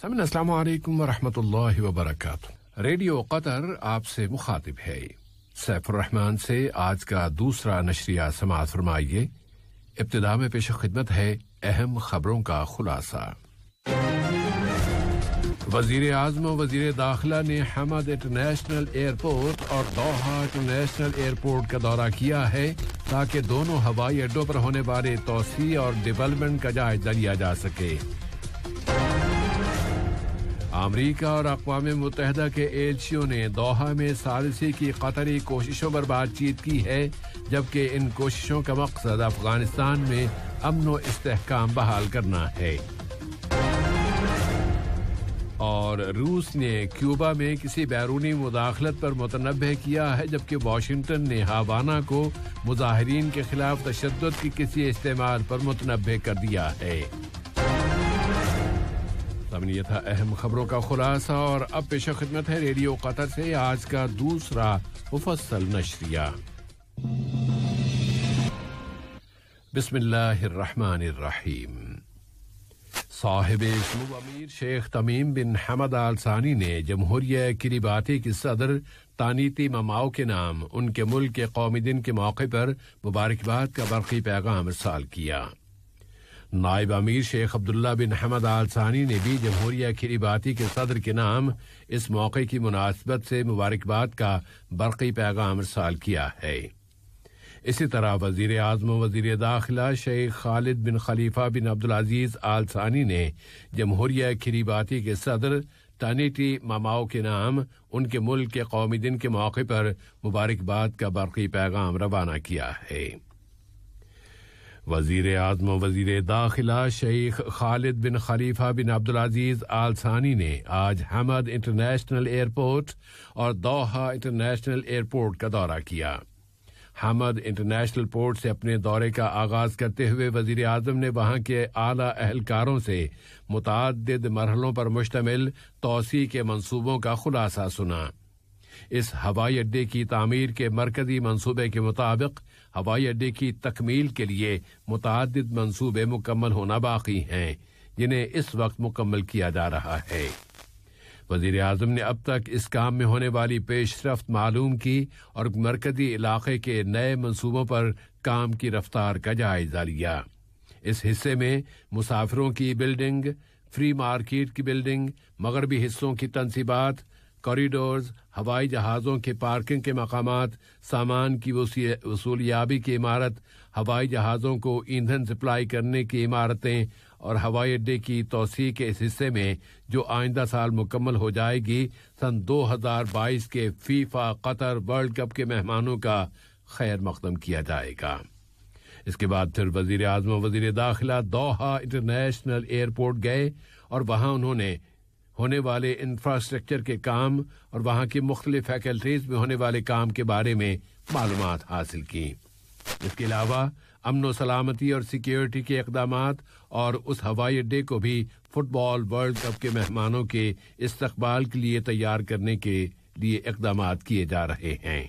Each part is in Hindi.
समन असलकम वरहमतुल्लाहि वबरकातु रेडियो कतर आपसे मुखातिब है सैफुररहमान से आज का दूसरा नशरिया समाज फरमाइए इब्तदा में पेश खिदमत है अहम खबरों का खुलासा वजीर आजम वजीर दाखिला ने हमद इंटरनेशनल एयरपोर्ट और दोहा इंटरनेशनल एयरपोर्ट का दौरा किया है ताकि दोनों हवाई अड्डों पर होने वाले तोसी और डेवलपमेंट का जायजा लिया जा सके अमरीका और अकवा मुतहद के एलचियों ने दोहा में सालसी की कतरी कोशिशों पर बातचीत की है जबकि इन कोशिशों का मकसद अफगानिस्तान में अमन व बहाल करना है और रूस ने क्यूबा में किसी बैरूनी मुदाखलत पर मुतनब किया है जबकि वाशिंगटन ने हावाना को मुजाहरीन के खिलाफ तशद के किसी इस्तेमाल पर मुतनब कर दिया है सामने ये था अहम खबरों का खुलासा और अब पेशा खिदमत है रेडियो कतर से आज का दूसरा मुफसल नशरिया बिस्मिल्लाहिर्रहमानिर्रहीम साहिब इसलूब अमीर शेख तमीम बिन हमद आल सानी ने जमहूरिया किरीबाती की सदर तानीती ममाओ के नाम उनके मुल्क के कौमी दिन के मौके पर मुबारकबाद का बरकी पैगाम साल किया नायब अमीर शेख अब्दुल्ला बिन हमद आल सानी ने भी जमहूरिया खिरीबाती के सदर के नाम इस मौके की मुनासबत से मुबारकबाद का बरकी पैगाम रसाल किया है इसी तरह वजीर अजम वजीर दाखिला शेख खालिद बिन खलीफा बिन अब्दुलज़ीज़ आल सानी ने जमहूरिया खिरीबाती के सदर तानीटी मामाओ के नाम उनके मुल्क के कौमी दिन के मौके पर मुबारकबाद का बरकी पैगाम रवाना किया है वजीर आजम वजीर दाखिला शेख खालिद बिन खलीफा बिन अजीज आल सानी ने आज हमद इंटरनेशनल एयरपोर्ट और दोहा इंटरनेशनल एयरपोर्ट का दौरा किया हमद इंटरनेशनल पोर्ट से अपने दौरे का आगाज करते हुए वजीर अजम ने वहां के आला अहलकारों से मुतद मरहलों पर मुश्तमिल तोसी के मनसूबों का खुलासा सुना इस हवाई अड्डे की तमीर के मरकजी मनसूबे के मुताबिक हवाई अड्डे की तकमील के लिए मुतद मनसूबे मुकम्मल होना बाकी हैं जिन्हें इस वक्त मुकम्मल किया जा रहा है वजीर अजम ने अब तक इस काम में होने वाली पेशरफ मालूम की और मरकजी इलाके के नए मनसूबों पर काम की रफ्तार का जायजा लिया इस हिस्से में मुसाफिरों की बिल्डिंग फ्री मार्केट की बिल्डिंग मगरबी हिस्सों की तनसीबात कॉरिडोर्स हवाई जहाज़ों के पार्किंग के मकाम सामान की वसूलियाबी की इमारत हवाई जहाज़ों को ईंधन सप्लाई करने की इमारतें और हवाई अड्डे की तोसी के इस हिस्से में जो आइंदा साल मुकम्मल हो जाएगी सन 2022 के फीफा कतर वर्ल्ड कप के मेहमानों का खैर मकदम किया जाएगा इसके बाद फिर वजीर अजम वजीर दाखिला दोहा इंटरनेशनल एयरपोर्ट गए और वहां उन्होंने होने वाले इंफ्रास्ट्रक्चर के काम और वहां की मुख्तलि फैकल्टीज में होने वाले काम के बारे में मालूम हासिल की इसके अलावा अमन सलामती और सिक्योरिटी के इकदाम और उस हवाई अड्डे को भी फुटबॉल वर्ल्ड कप के मेहमानों के इस्तबाल के लिए तैयार करने के लिए इकदाम किए जा रहे हैं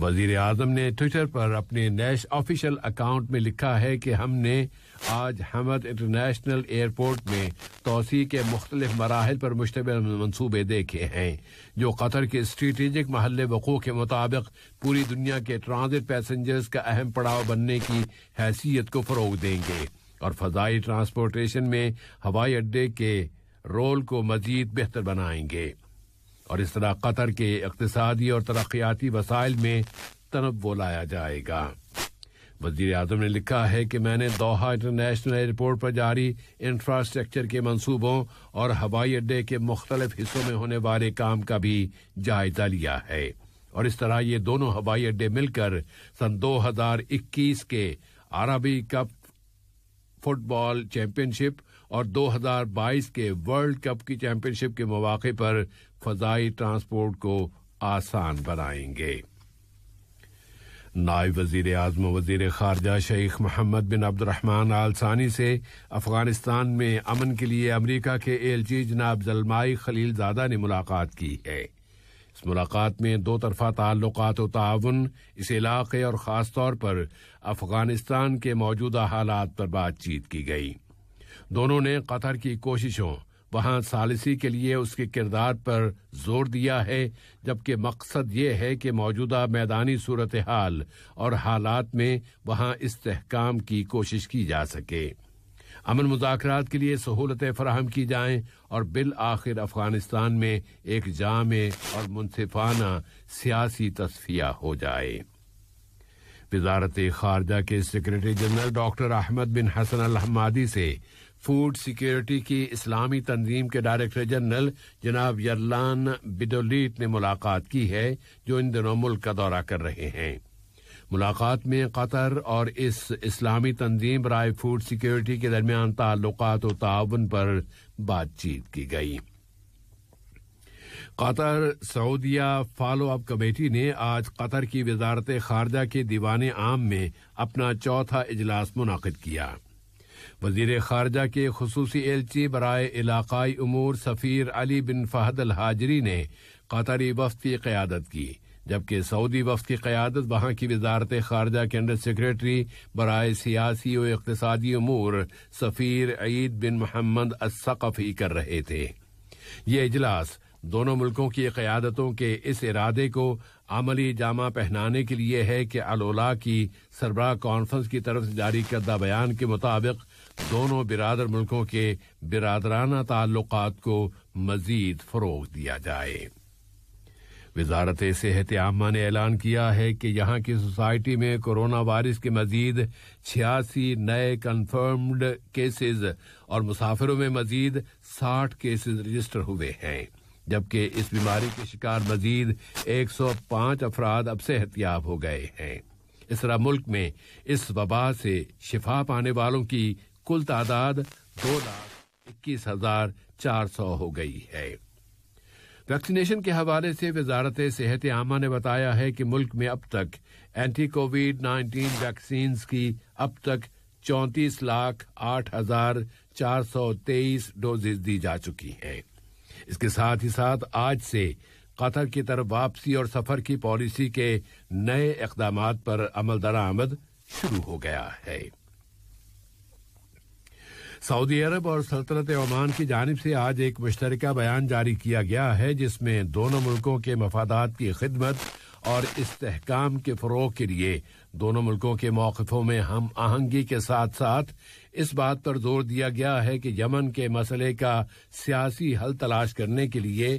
वजीर आजम ने ट्विटर पर अपने नेश ऑफिशियल अकाउंट में लिखा है कि हमने आज हमद इंटरनेशनल एयरपोर्ट में तोसी के मुख्तलिफ मराहल पर मुश्तमिल मनसूबे देखे हैं जो कतर के स्ट्रेटेजिक महल वक़ू के मुताबिक पूरी दुनिया के ट्रांजिट पैसेंजर्स का अहम पड़ाव बनने की हैसियत को फ़रोग देंगे और फजाई ट्रांसपोर्टेशन में हवाई अड्डे के रोल को मजीद बेहतर बनाएंगे और इस तरह कतर के इकतसादी और तरक्याती वसाइल में तनवो लाया जाएगा वजीर आजम ने लिखा है कि मैंने दोहा इंटरनेशनल एयरपोर्ट पर जारी इंफ्रास्ट्रक्चर के मंसूबों और हवाई अड्डे के मुख्तलिफ हिस्सों में होने वाले काम का भी जायजा लिया है और इस तरह ये दोनों हवाई अड्डे मिलकर सन 2021 के अरबी कप फुटबॉल चैंपियनशिप और 2022 के वर्ल्ड कप की चैंपियनशिप के मौके पर फजाई ट्रांसपोर्ट को आसान बनाएंगे नायब वजीर आजम वजीर खारजा शेख मोहम्मद बिन अब्दुलरहमान आलसानी से अफगानिस्तान में अमन के लिए अमरीका के एलजी जनाब जलमाई खलीलजादा ने मुलाकात की है इस मुलाकात में दो तरफा ताल्लुक व इस इलाके और खासतौर पर अफगानिस्तान के मौजूदा हालात पर बातचीत की गई दोनों ने कतर की कोशिशों वहां सालिसी के लिए उसके किरदार पर जोर दिया है जबकि मकसद ये है कि मौजूदा मैदानी सूरत हाल और हालात में वहां इस्तेकाम की कोशिश की जा सके अमन मुजात के लिए सहूलतें फराहम की जाएं और बिल आखिर अफगानिस्तान में एक जाम और मुनफाना सियासी तस्फिया हो जाए वजारत खारजा के secretary general doctor Ahmad bin Hassan Alhammadi से फूड सिक्योरिटी की इस्लामी तंजीम के डायरेक्टर जनरल जनाब यरलान बिडोलीट ने मुलाकात की है जो इन दिनों मुल्क का दौरा कर रहे हैं मुलाकात में कतर और इस इस्लामी तंजीम राय फूड सिक्योरिटी के दरमियान ताल्लुक और ताउन पर बातचीत की गई कतर सऊदिया फॉलो अप कमेटी ने आज कतर की वजारत खारजा के दीवान आम में अपना चौथा इजलास मुनद किया वजीर खारजा के खसूसी एलची बरए इलाकई अमूर सफ़ीर अली बिन फ़हद अल हाजरी ने कतरी वफद की क़्यादत की जबकि सऊदी वफद की क़्यादत वहां की वजारत खारजा के अंडर सक्रेटरी बरए सियासी और इकतदी अमूर सफ़ीर ईद बिन महमद असक़फ़ी कर रहे थे ये इजलास दोनों मुल्कों की क्यादतों के इस इरादे को अमली जामा पहनाने के लिए है कि अलोला की सरबराह कॉन्फ्रेंस की तरफ से जारी करदा बयान के मुताबिक दोनों बिरादर मुल्कों के बिरादराना ताल्लुक को मजीद फरोग दिया जाए वजारत सेहत आमा ने ऐलान किया है कि यहाँ की सोसाइटी में कोरोना वायरस के मजीद छियासी नए कन्फर्म्ड केसेज और मुसाफिरों में मजीद साठ केसेज रजिस्टर हुए हैं जबकि इस बीमारी के शिकार मजीद 105 अफराद अब सेहतियाब हो गए हैं इस तरह मुल्क में इस वबा से शिफा पाने वालों की कुल तादाद दो लाख इक्कीस हजार चार सौ हो गई है वैक्सीनेशन के हवाले से वजारत सेहत आमा ने बताया है कि मुल्क में अब तक एंटी कोविड नाइन्टीन वैक्सीन की अब तक चौंतीस लाख आठ हजार चार सौ तेईस डोजेज दी जा चुकी हैं इसके साथ ही साथ आज से कतर की तरफ वापसी और सफर की पॉलिसी के नए इकदाम पर अमल दरामद शुरू हो गया है सऊदी अरब और सल्तनत ओमान की जानब से आज एक मुश्तरका बयान जारी किया गया है जिसमें दोनों मुल्कों के मफादात की खिदमत और इसकाम के फ़रोग के लिए दोनों मुल्कों के मौकफों में हम आहंगी के साथ साथ इस बात पर जोर दिया गया है कि यमन के मसले का सियासी हल तलाश करने के लिए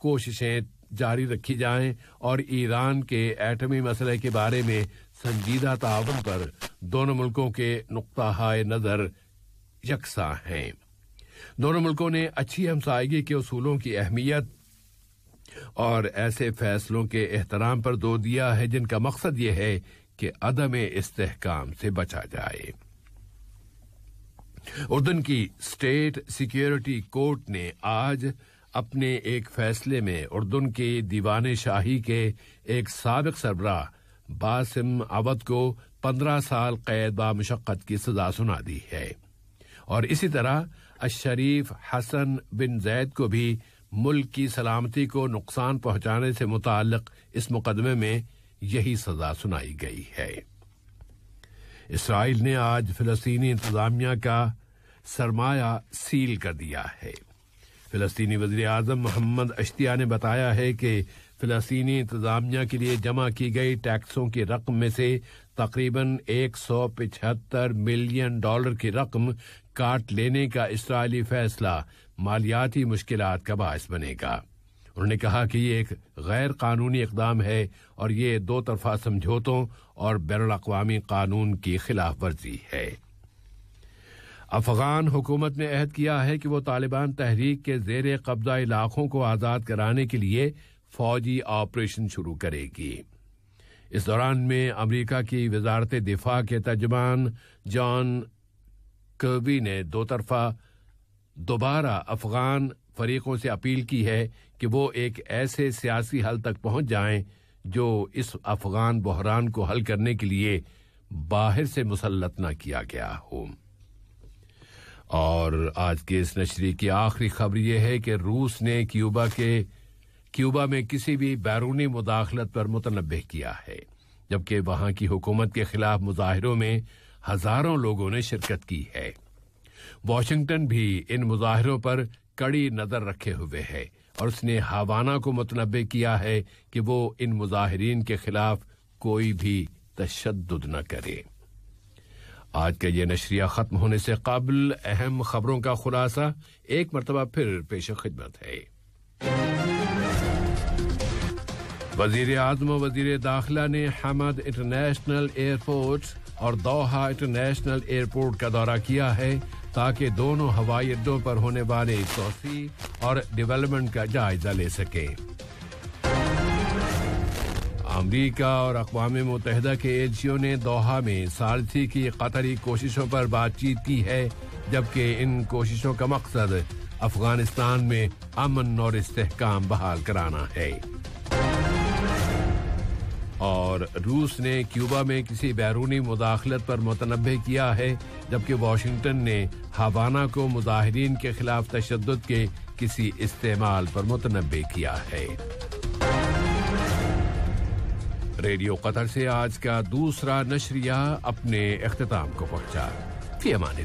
कोशिशें जारी रखी जाएं और ईरान के एटमी मसले के बारे में संजीदा ताउन पर दोनों मुल्कों के नुक़ नज़र यकसा हैं दोनों मुल्कों ने अच्छी हमसायगी के असूलों की अहमियत और ऐसे फैसलों के एहतराम पर दो दिया है जिनका मकसद यह है कि अदम इस्तेकाम से बचा जाए उर्दन की स्टेट सिक्योरिटी कोर्ट ने आज अपने एक फैसले में उर्दन के दीवान शाही के एक सबक सरबराह बासिम अवध को पंद्रह साल कैद मशक्क़त की सजा सुना दी है और इसी तरह अशरीफ हसन बिन जैद को भी मुल्क की सलामती को नुकसान पहुंचाने से मुतक इस मुकदमे में यही सजा सुनाई गई है इसराइल ने आज फिलस्तीनी इंतजामिया का सरमाया सील कर दिया है फिलस्तीनी वजी अजम मोहम्मद अश्तिया ने बताया है कि फिलस्तीनी इंतजामिया के लिए जमा की गई टैक्सों की रकम में से तकरीबन एक सौ पिछहत्तर मिलियन डॉलर की रकम काट लेने का इसराइली फैसला मालियाती मुश्किल का बायस बनेगा उन्होंने कहा कि ये एक गैर कानूनी इकदाम है और ये दो तरफा समझौतों और बैन अवी कानून की खिलाफ वर्जी है अफगान हुकूमत ने अहद किया है कि वो तालिबान तहरीक के जेर कब्जा इलाकों को आज़ाद कराने के लिए फौजी ऑपरेशन शुरू करेगी इस दौरान में अमरीका की वजारत दिफा के तर्जमान जॉन कर्बी ने दो तरफा दोबारा अफगान फरीकों से अपील की है कि वो एक ऐसे सियासी हल तक पहुंच जाएं जो इस अफगान बहरान को हल करने के लिए बाहर से मुसलत न किया गया हो और आज के इस नशरी की आखिरी खबर यह है कि रूस ने क्यूबा के क्यूबा में किसी भी बैरूनी मुदाखलत पर मुतनबह किया है जबकि वहां की हुकूमत के खिलाफ मुजाहरों में हजारों लोगों ने शिरकत की है वॉशिंगटन भी इन मुजाहरों पर कड़ी नजर रखे हुए है और उसने हवाना को मतलब किया है कि वो इन मुजाहरीन के खिलाफ कोई भी तशद न करे आज का ये नशरिया खत्म होने से कबल अहम खबरों का खुलासा एक मरतबा फिर पेश खिदमत है वजीर आजम वजीर दाखिला ने हमद इंटरनेशनल एयरपोर्ट और दोहा इंटरनेशनल एयरपोर्ट का दौरा किया है ताकि दोनों हवाई अड्डों पर होने वाले तोसी और डेवलपमेंट का जायजा ले सके अमरीका और अकवा मुतहदा के एजियो ने दोहा में सारथी की कतरी कोशिशों पर बातचीत की है जबकि इन कोशिशों का मकसद अफगानिस्तान में अमन और इस्तेकाम बहाल कराना है और रूस ने क्यूबा में किसी बैरूनी मुदाखलत पर मुतनबह किया है जबकि वाशिंगटन ने हवाना को मुजाहरीन के खिलाफ तशद के किसी इस्तेमाल पर मुतनबह किया है रेडियो कतर से आज का दूसरा नशरिया अपने अख्ताम को पहुंचा फी अमान